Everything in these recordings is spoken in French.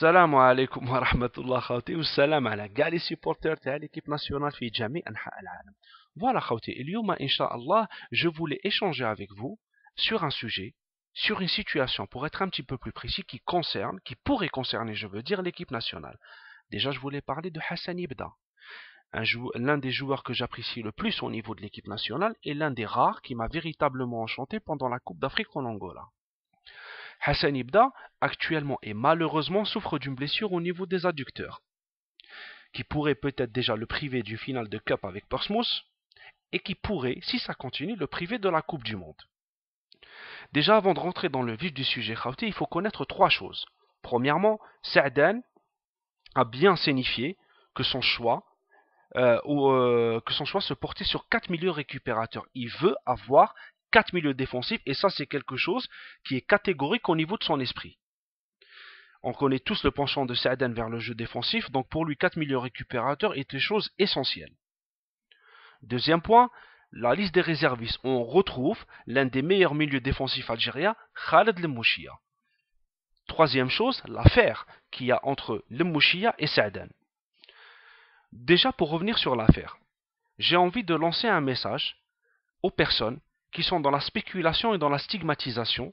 Salam عليكم wa الله خوتي والسلام على كاع لي supporters تاع ليكيب ناسيونال في جميع أنحاء العالم. Voilà خوتي اليوم إن je voulais échanger avec vous sur un sujet, sur une situation pour être un petit peu plus précis qui concerne, qui pourrait concerner, je veux dire, l'équipe nationale. Déjà je voulais parler de Hassan Ibda. L'un des joueurs que j'apprécie le plus au niveau de l'équipe nationale et l'un des rares qui m'a véritablement enchanté pendant la Coupe d'Afrique en Angola. Hassan Ibda actuellement et malheureusement souffre d'une blessure au niveau des adducteurs, qui pourrait peut-être déjà le priver du final de Cup avec Portsmouth, et qui pourrait, si ça continue, le priver de la Coupe du Monde. Déjà avant de rentrer dans le vif du sujet Khawti, il faut connaître trois choses. Premièrement, Sa'dan a bien signifié que son choix euh, euh, que son choix se portait sur quatre milieux récupérateurs. Il veut avoir quatre milieux défensifs, et ça c'est quelque chose qui est catégorique au niveau de son esprit. On connaît tous le penchant de Saaden vers le jeu défensif, donc pour lui 4 milieux récupérateurs est une chose essentielle. Deuxième point, la liste des réservistes, on retrouve l'un des meilleurs milieux défensifs algériens, Khaled Lemouchia. Troisième chose, l'affaire qu'il y a entre Lemouchia et Saaden. Déjà pour revenir sur l'affaire, j'ai envie de lancer un message aux personnes qui sont dans la spéculation et dans la stigmatisation,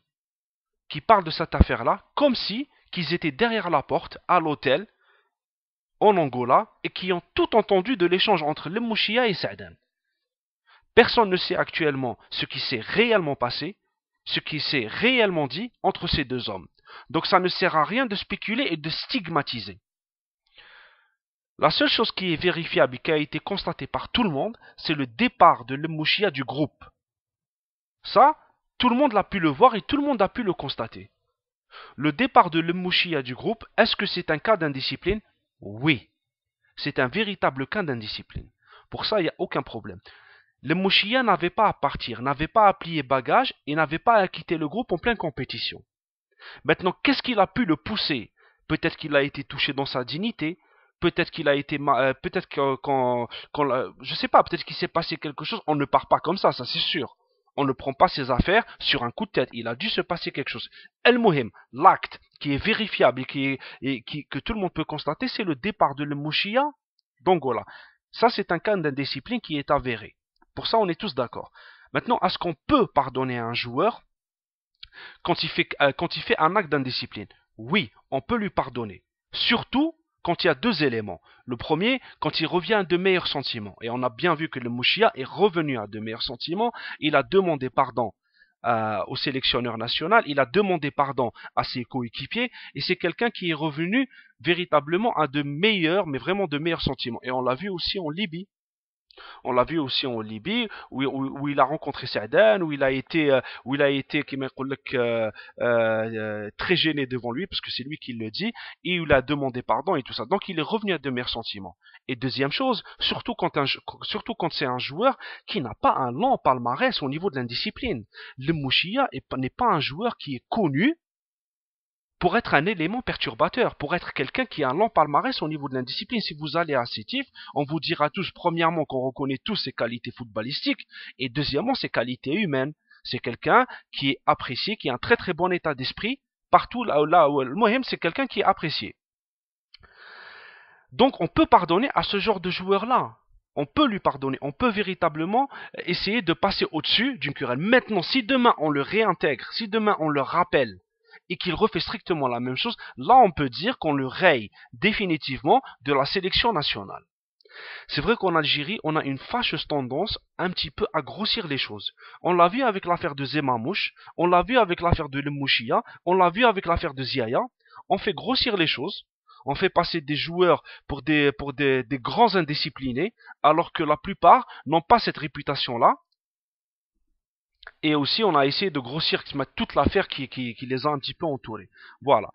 qui parlent de cette affaire-là comme si qu'ils étaient derrière la porte, à l'hôtel, en Angola, et qui ont tout entendu de l'échange entre le et Saadan. Personne ne sait actuellement ce qui s'est réellement passé, ce qui s'est réellement dit entre ces deux hommes. Donc ça ne sert à rien de spéculer et de stigmatiser. La seule chose qui est vérifiable et qui a été constatée par tout le monde, c'est le départ de l'Emouchia du groupe. Ça, tout le monde l'a pu le voir et tout le monde a pu le constater. Le départ de Lemouchia du groupe, est-ce que c'est un cas d'indiscipline Oui. C'est un véritable cas d'indiscipline. Pour ça, il n'y a aucun problème. Lemouchia n'avait pas à partir, n'avait pas à plier bagage et n'avait pas à quitter le groupe en pleine compétition. Maintenant, qu'est-ce qu'il a pu le pousser Peut-être qu'il a été touché dans sa dignité, peut-être qu'il a été euh, peut-être sais pas peut-être qu'il s'est passé quelque chose on ne part pas comme ça ça c'est sûr on ne prend pas ses affaires sur un coup de tête. Il a dû se passer quelque chose. El Mohim, l'acte qui est vérifiable et, qui, que tout le monde peut constater, c'est le départ de le Mouchia d'Angola. Ça, c'est un cas d'indiscipline qui est avéré. Pour ça, on est tous d'accord. Maintenant, est-ce qu'on peut pardonner à un joueur quand il fait euh, un acte d'indiscipline Oui, on peut lui pardonner. Surtout quand il y a deux éléments. Le premier, quand il revient à de meilleurs sentiments. Et on a bien vu que le Mouchia est revenu à de meilleurs sentiments. Il a demandé pardon euh, au sélectionneur national, il a demandé pardon à ses coéquipiers, et c'est quelqu'un qui est revenu véritablement à de meilleurs, mais vraiment de meilleurs sentiments. Et on l'a vu aussi en Libye, on l'a vu aussi en Libye, où, il a rencontré Saadan, où il a été, euh, où il a été euh, euh, très gêné devant lui, parce que c'est lui qui le dit, et il a demandé pardon et tout ça. Donc il est revenu à de meilleurs sentiments. Et deuxième chose, surtout quand, surtout quand c'est un joueur qui n'a pas un long palmarès au niveau de l'indiscipline. Le Mouchia n'est pas un joueur qui est connu pour être un élément perturbateur, pour être quelqu'un qui a un long palmarès au niveau de l'indiscipline. Si vous allez à Sétif, on vous dira tous, premièrement, qu'on reconnaît tous ses qualités footballistiques, et deuxièmement, ses qualités humaines. C'est quelqu'un qui est apprécié, qui a un très très bon état d'esprit, partout là, où le Mohem, c'est quelqu'un qui est apprécié. Donc on peut pardonner à ce genre de joueur-là. On peut lui pardonner, on peut véritablement essayer de passer au-dessus d'une querelle. Maintenant, si demain on le réintègre, si demain on le rappelle, et qu'il refait strictement la même chose, là on peut dire qu'on le raye définitivement de la sélection nationale. C'est vrai qu'en Algérie, on a une fâcheuse tendance un petit peu à grossir les choses. On l'a vu avec l'affaire de Zemamouche, on l'a vu avec l'affaire de Lemouchia, on l'a vu avec l'affaire de Ziaya. On fait grossir les choses, on fait passer des joueurs pour des grands indisciplinés, alors que la plupart n'ont pas cette réputation-là, et aussi, on a essayé de grossir toute l'affaire qui, les a un petit peu entourés. Voilà.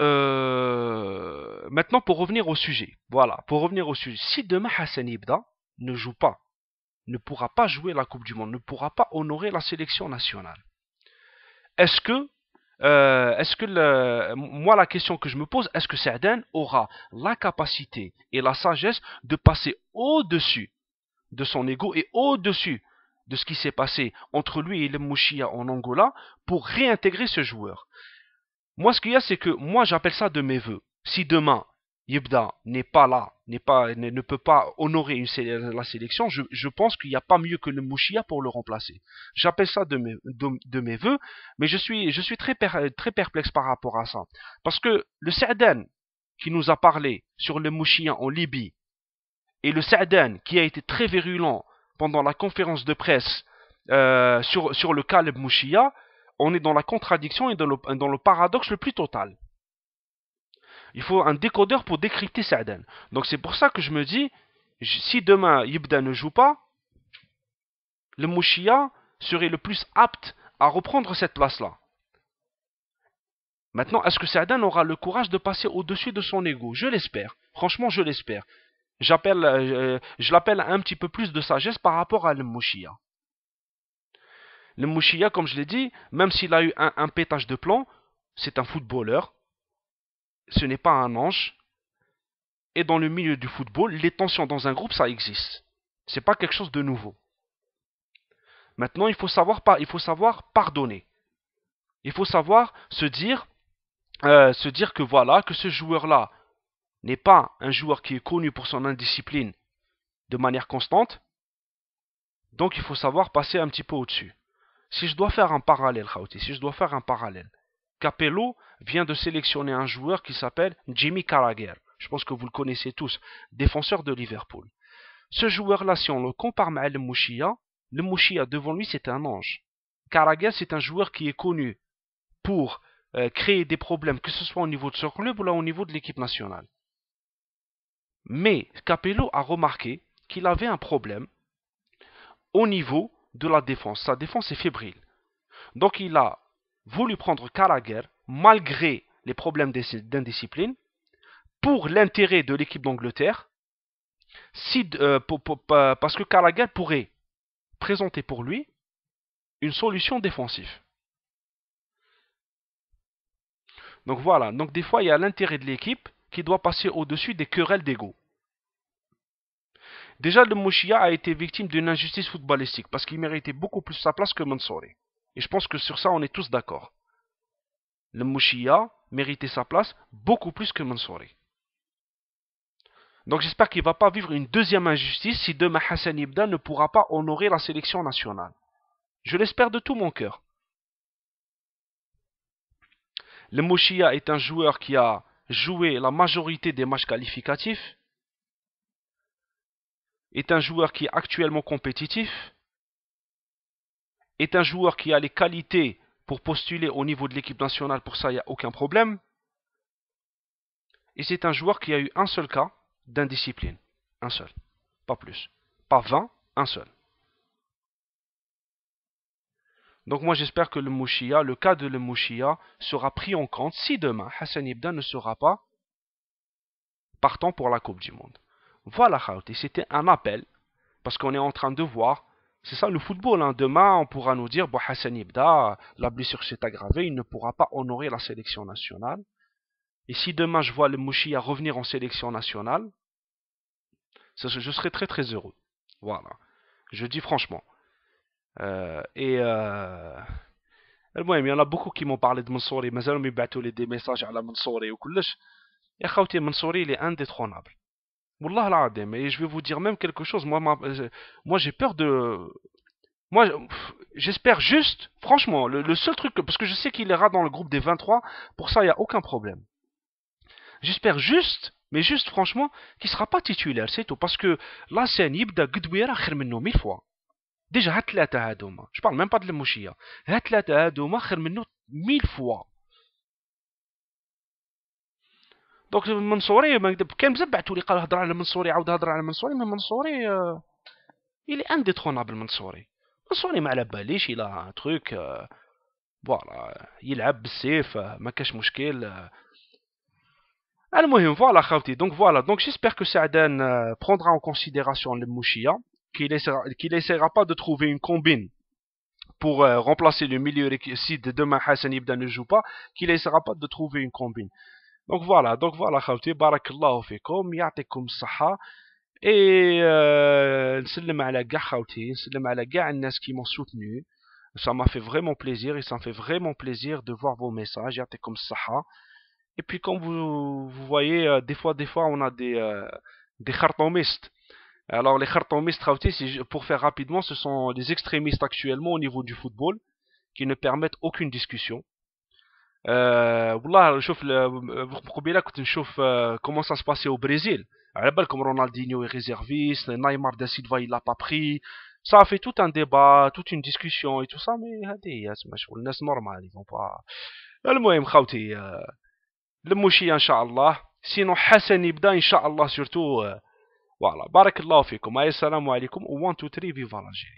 Euh, maintenant, pour revenir au sujet. Voilà, pour revenir au sujet. Si demain Hassan Ibda ne joue pas, ne pourra pas jouer la Coupe du Monde, ne pourra pas honorer la sélection nationale, est-ce que euh, est-ce que moi la question que je me pose, est-ce que Sa'dan aura la capacité et la sagesse de passer au-dessus de son ego et au-dessus de ce qui s'est passé entre lui et le Mouchia en Angola pour réintégrer ce joueur. Moi, ce qu'il y a, c'est que moi, j'appelle ça de mes voeux. Si demain, Yibda n'est pas là, n'est ne, peut pas honorer la sélection, je, pense qu'il n'y a pas mieux que le Mouchia pour le remplacer. J'appelle ça de mes, de, voeux, mais je suis, je suis très, très perplexe par rapport à ça. Parce que le Sa'den qui nous a parlé sur le Mouchia en Libye, et le Sa'den qui a été très virulent pendant la conférence de presse euh, sur, le Caleb Mouchia, on est dans la contradiction et dans le, paradoxe le plus total. Il faut un décodeur pour décrypter Saadan. Donc c'est pour ça que je me dis, si demain Yibda ne joue pas, le Mouchia serait le plus apte à reprendre cette place-là. Maintenant, est-ce que Saadan aura le courage de passer au-dessus de son ego Je l'espère. Franchement, je l'espère. J'appelle, euh, je l'appelle un petit peu plus de sagesse par rapport à Le L'Mouchia, comme je l'ai dit, même s'il a eu un, pétage de plan, c'est un footballeur. Ce n'est pas un ange. Et dans le milieu du football, les tensions dans un groupe, ça existe. C'est pas quelque chose de nouveau. Maintenant, il faut savoir, il faut savoir pardonner. Il faut savoir se dire, euh, se dire que voilà, que ce joueur-là, n'est pas un joueur qui est connu pour son indiscipline de manière constante, donc il faut savoir passer un petit peu au-dessus. Si je dois faire un parallèle, Khawti, si je dois faire un parallèle, Capello vient de sélectionner un joueur qui s'appelle Jimmy Carragher. Je pense que vous le connaissez tous, défenseur de Liverpool. Ce joueur-là, si on le compare à El Mouchia, le Mouchia devant lui, c'est un ange. Carragher, c'est un joueur qui est connu pour euh, créer des problèmes, que ce soit au niveau de son club ou là au niveau de l'équipe nationale. Mais Capello a remarqué qu'il avait un problème au niveau de la défense. Sa défense est fébrile. Donc il a voulu prendre Carragher malgré les problèmes d'indiscipline pour l'intérêt de l'équipe d'Angleterre euh, parce que Carragher pourrait présenter pour lui une solution défensive. Donc voilà, donc des fois il y a l'intérêt de l'équipe qui doit passer au-dessus des querelles d'ego. Déjà, le Mouchia a été victime d'une injustice footballistique parce qu'il méritait beaucoup plus sa place que Mansouri. Et je pense que sur ça, on est tous d'accord. Le Mouchia méritait sa place beaucoup plus que Mansouri. Donc j'espère qu'il ne va pas vivre une deuxième injustice si demain Hassan Ibda ne pourra pas honorer la sélection nationale. Je l'espère de tout mon cœur. Le Mouchia est un joueur qui a Jouer la majorité des matchs qualificatifs, est un joueur qui est actuellement compétitif, est un joueur qui a les qualités pour postuler au niveau de l'équipe nationale, pour ça il n'y a aucun problème, et c'est un joueur qui a eu un seul cas d'indiscipline, un seul, pas plus, pas 20, un seul. Donc moi j'espère que le Mouchia, le cas de le Mouchia sera pris en compte si demain Hassan Ibda ne sera pas partant pour la Coupe du Monde. Voilà Et c'était un appel parce qu'on est en train de voir, c'est ça le football, hein. demain on pourra nous dire bon Hassan Ibda, la blessure s'est aggravée, il ne pourra pas honorer la sélection nationale. Et si demain je vois le Mouchia revenir en sélection nationale, je serai très très heureux. Voilà. Je dis franchement. Euh, et qui euh, y parlé de beaucoup qui m'ont parlé de بيبعثوا messages sur Mansouri et tout. Je crois que il est indétrônable والله العظيم et je vais vous dire même quelque chose moi moi j'ai peur de moi j'espère juste franchement le, seul truc parce que je sais qu'il ira dans le groupe des 23 pour ça il n'y a aucun problème j'espère juste mais juste franchement qu'il ne sera pas titulaire c'est tout parce que la scène Ibda Gdouira khir minno mille fois ديجا هاد ثلاثه هادوما جو بارل ميم با د الموشيه هاد ثلاثه هادوما خير منو 1000 فوا دونك المنصوري ما نكذب كان بزاف بعثوا لي قال هضر على المنصوري عاود هضر على المنصوري من المنصوري آه الي انديترونابل المنصوري المنصوري ما على باليش الى تروك آه فوالا يلعب بالسيف ما كاش مشكل euh. المهم فوالا خاوتي دونك فوالا دونك جيسبيغ كو سعدان بروندرا اون كونسيديراسيون الموشيه qu'il essaiera, pas de trouver une combine pour euh, remplacer le milieu si demain Hassan Ibn ne joue pas, qu'il essaiera pas de trouver une combine. Donc voilà, donc voilà خاوتي بارك الله يعطيكم et euh, ala على كاع qui m'ont soutenu ça m'a fait vraiment plaisir et ça me fait vraiment plaisir de voir vos messages يعطيكم Saha et puis comme vous, vous voyez euh, des fois des fois on a des euh, des alors les khartoumistes, pour faire rapidement, ce sont des extrémistes actuellement au niveau du football qui ne permettent aucune discussion. Vous والله شوف comment ça se passait au Brésil Comme Ronaldinho est réserviste Neymar da Silva il l'a pas pris ça a fait tout un débat toute une discussion et tout ça mais هذه c'est شغل ils vont pas euh, Le moyen, المشي le شاء Inch'Allah. Sinon, Hassan فوالا بارك الله فيكم السلام عليكم 1 2 3 فيفا لانجيري